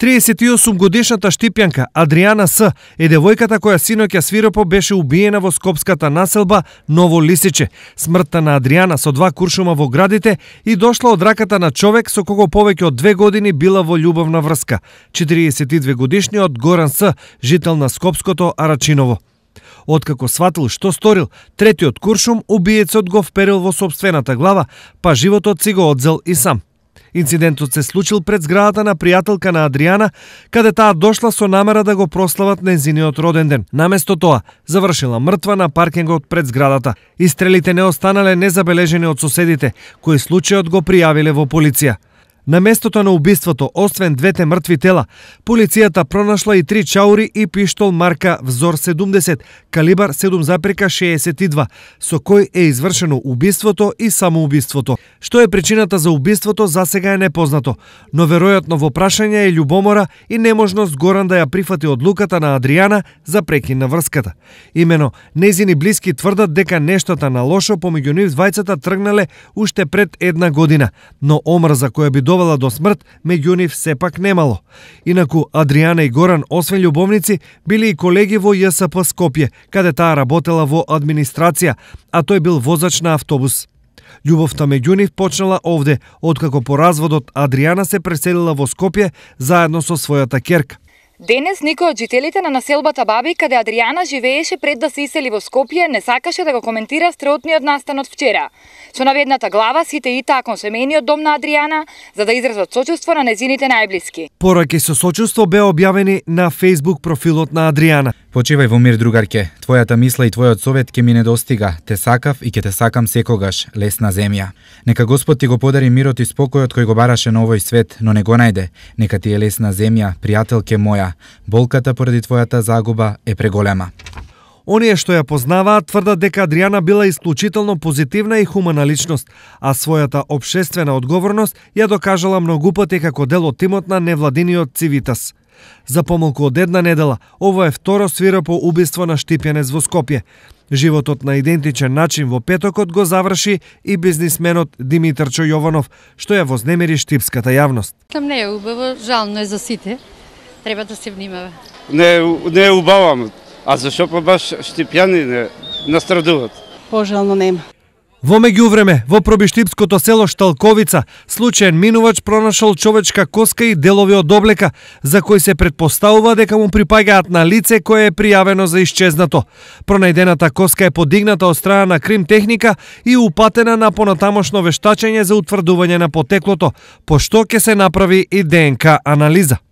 38 годишната штипјанка Адриана С е девојката која синоќа свиропо беше убиена во скопската населба Ново Лисиче. Смртта на Адриана со два куршума во градите и дошла од раката на човек со кого повеќе од две години била во љубовна врска. 42 годишниот Горан С, жител на Скопското Арачиново. Откако сватил што сторил, третиот куршум убиецот го вперил во собствената глава, па животот си го одзел и сам. Инцидентот се случил пред зградата на пријателка на Адриана, каде таа дошла со намера да го прослават незиниот роден ден. Наместо тоа, завршила мртва на паркингот пред зградата. Истрелите не останале незабележени од соседите, кои случајот го пријавиле во полиција. На местото на убиството, освен двете мртви тела, полицијата пронашла и три чаури и пиштол марка Взор 70, калибар 7,62, со кој е извршено убиството и самоубиството. Што е причината за убиството, за сега е непознато, но веројатно во прашање е љубомора и неможност Горан да ја прифати одлуката на Адријана за прекин на врската. Имено, незини блиски тврдат дека нештата на лошо помеѓу нив двајцата тргнале уште пред една година, но омрза која би довела до смрт, меѓу нив сепак немало. Инаку Адријана и Горан, освен љубовници, били и колеги во ЈСП Скопје, каде таа работела во администрација, а тој бил возач на автобус. Љубовта меѓу нив почнала овде, откако по разводот Адријана се преселила во Скопје заедно со својата керка. Денес некој од жителите на населбата Баби, каде Адриана живееше пред да се исели во Скопје, не сакаше да го коментира стреотниот настан од вчера. Со наведната глава сите таа кон семениот дом на Адриана, за да изразат сочувство на незините најблиски. Пораки со сочувство беа објавени на Facebook профилот на Адриана. Почивај во мир, другарке. Твојата мисла и твојот совет ќе ми недостига. Те сакав и ќе те сакам секогаш, лесна земја. Нека Господ ти го подари мирот и спокојот кој го бараше на овој свет, но не го најде. Нека ти е лесна земја, пријателке моја болката поради твојата загуба е преголема. Оние што ја познаваат тврдат дека Адриана била исклучително позитивна и хумана личност, а својата обшествена одговорност ја докажала многу пати како дел од тимот на невладиниот Цивитас. За помалку од една недела, ова е второ свирепо убиство на Штипјанец во Скопје. Животот на идентичен начин во петокот го заврши и бизнисменот Димитар Чојованов, што ја вознемери штипската јавност. Там не е убаво, жално е за сите, треба да се внимава. Не, не е убавам, а зашо па баш штипјани не настрадуват. Пожелно нема. Во меѓувреме, во пробиштипското село Шталковица, случаен минувач пронашол човечка коска и делови од облека, за кои се предпоставува дека му припаѓаат на лице кое е пријавено за исчезнато. Пронајдената коска е подигната од страна на крим техника и упатена на понатамошно вештачење за утврдување на потеклото, пошто ќе се направи и ДНК анализа.